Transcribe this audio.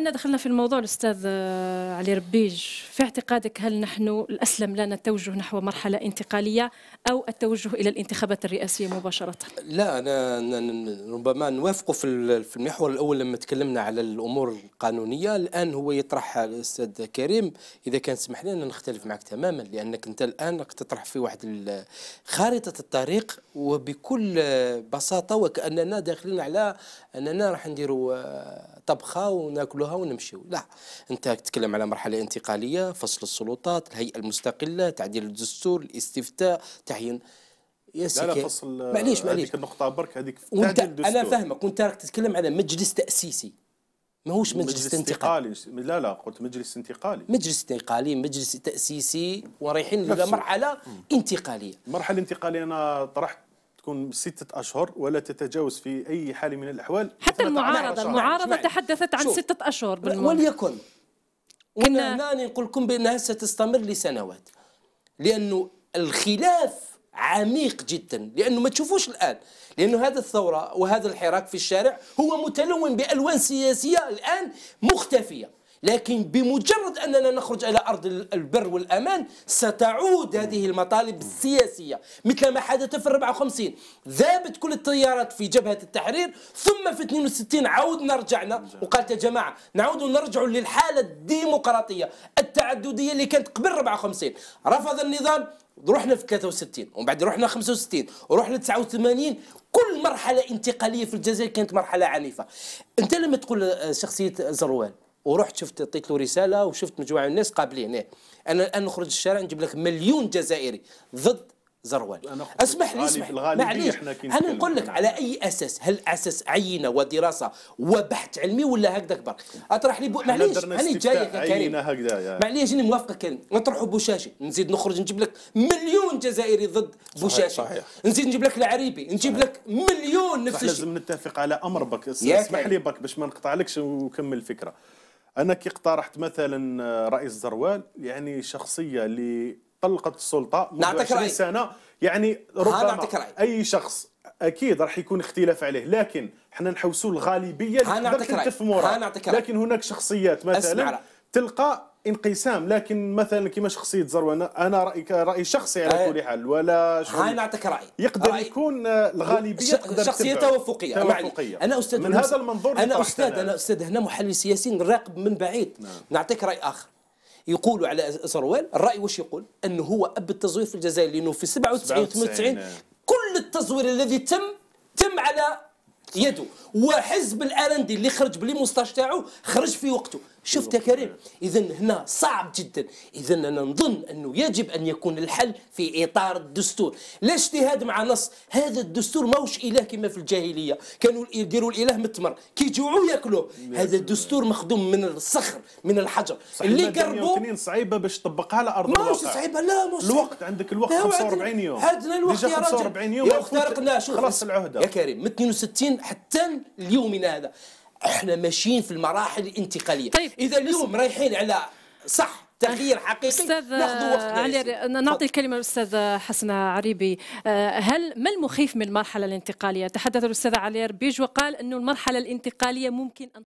أن دخلنا في الموضوع الأستاذ آه، علي ربيج في اعتقادك هل نحن الأسلم لنا التوجه نحو مرحلة انتقالية أو التوجه إلى الانتخابات الرئاسية مباشرة؟ لا أنا ربما نوافق في المحور الأول لما تكلمنا على الأمور القانونية الآن هو يطرح الأستاذ كريم إذا كان تسمح لي أنا نختلف معك تماما لأنك أنت الآن تطرح في واحد خارطة الطريق وبكل آه، بساطة وكأننا داخلين على أننا راح نديروا آه، طبخة وناكلوها ناخذوها ونمشيو لا انت تتكلم على مرحله انتقاليه فصل السلطات الهيئه المستقله تعديل الدستور الاستفتاء تعيين يا سيدي لا فصل معليش معليش النقطه برك هذيك وانت انا فاهمك وانت راك تتكلم على مجلس تاسيسي ماهوش مجلس, مجلس انتقالي لا لا قلت مجلس انتقالي مجلس انتقالي مجلس تاسيسي ورايحين الى مرحله انتقاليه المرحله الانتقاليه انا طرحت تكون ستة أشهر ولا تتجاوز في أي حال من الأحوال حتى المعارضة المعارضة تحدثت عن شوف. ستة أشهر بالموضوع. وليكن هنا أنا نقول لكم بأنها ستستمر لسنوات لأنه الخلاف عميق جدا لأنه ما تشوفوش الآن لأنه هذا الثورة وهذا الحراك في الشارع هو متلون بألوان سياسية الآن مختفية لكن بمجرد أننا نخرج إلى أرض البر والأمان ستعود هذه المطالب السياسية مثل ما حدث في 54 ذابت كل التيارات في جبهة التحرير ثم في 62 عودنا رجعنا وقالت يا جماعة نعود نرجع للحالة الديمقراطية التعددية اللي كانت قبل 54 رفض النظام رحنا في 63 ومن بعد رحنا 65 ورحنا 89 كل مرحلة انتقالية في الجزائر كانت مرحلة عنيفة انت لما تقول آه، شخصية آه، زروال ورحت شفت عطيت له رساله وشفت مجموعه من الناس قابلينه إيه، انا الان نخرج الشارع نجيب لك مليون جزائري ضد زروان اسمح لي اسمح معليش انا نقول لك على اي اساس هل اساس عينه ودراسه وبحث علمي ولا هكذا كبر اطرح لي بو... معليش انا جاي كريم معليش انا موافقك كريم نطرحوا بوشاشي نزيد نخرج نجيب لك مليون جزائري ضد بوشاشي صحيح. صحيح. نزيد نجيب لك العريبي نجيب صحيح. لك مليون نفس الشيء لازم نتفق على امر بك اسمح لي بك باش ما نقطعلكش ونكمل الفكره انا كي اقترحت مثلا آه، رئيس زروال يعني شخصيه اللي طلقت السلطه نعطيك راي سنه يعني ربما اي شخص اكيد راح يكون اختلاف عليه لكن حنا نحوسوا الغالبيه اللي تقدر تفهموها لكن هناك شخصيات مثلا تلقى انقسام لكن مثلا كما شخصيه زروان انا رايي راي شخصي على آه، كل حال ولا انا نعطيك راي يقدر رأي. يكون آه، الغالبيه تقدر شخصيه توافقيه توافقيه انا استاذ من هذا المنظور انا استاذ انا استاذ هنا محلل سياسي نراقب من بعيد نعم. نعطيك راي اخر يقولوا على زروال الراي واش يقول انه هو اب التزوير في الجزائر لانه في 97 98 نعم. كل التزوير الذي تم تم على يده وحزب الارندي اللي خرج بلي مستاش تاعو خرج في وقته شفت يا كريم اذا هنا صعب جدا اذا انا نظن انه يجب ان يكون الحل في اطار الدستور لا اجتهاد مع نص هذا الدستور ماهوش اله كما في الجاهليه كانوا يديروا الاله من التمر كي يجوعوا ياكلوه هذا الدستور مخدوم من الصخر من الحجر اللي قربوا صعيبه باش تطبقها على ارض الواقع ماهوش صعيبه لا ماهوش الوقت عندك الوقت 45 يوم عندنا الوقت يا 45 يوم يا اخترقنا خلاص العهده يا كريم من 62 حتى ليومنا هذا احنا ماشيين في المراحل الانتقاليه طيب. اذا اليوم رايحين على صح تغيير أه، حقيقي استاذ علي نعطي الكلمه للاستاذ حسن عريبي أه، هل ما المخيف من المرحله الانتقاليه تحدث الاستاذ علي ربيج وقال انه المرحله الانتقاليه ممكن ان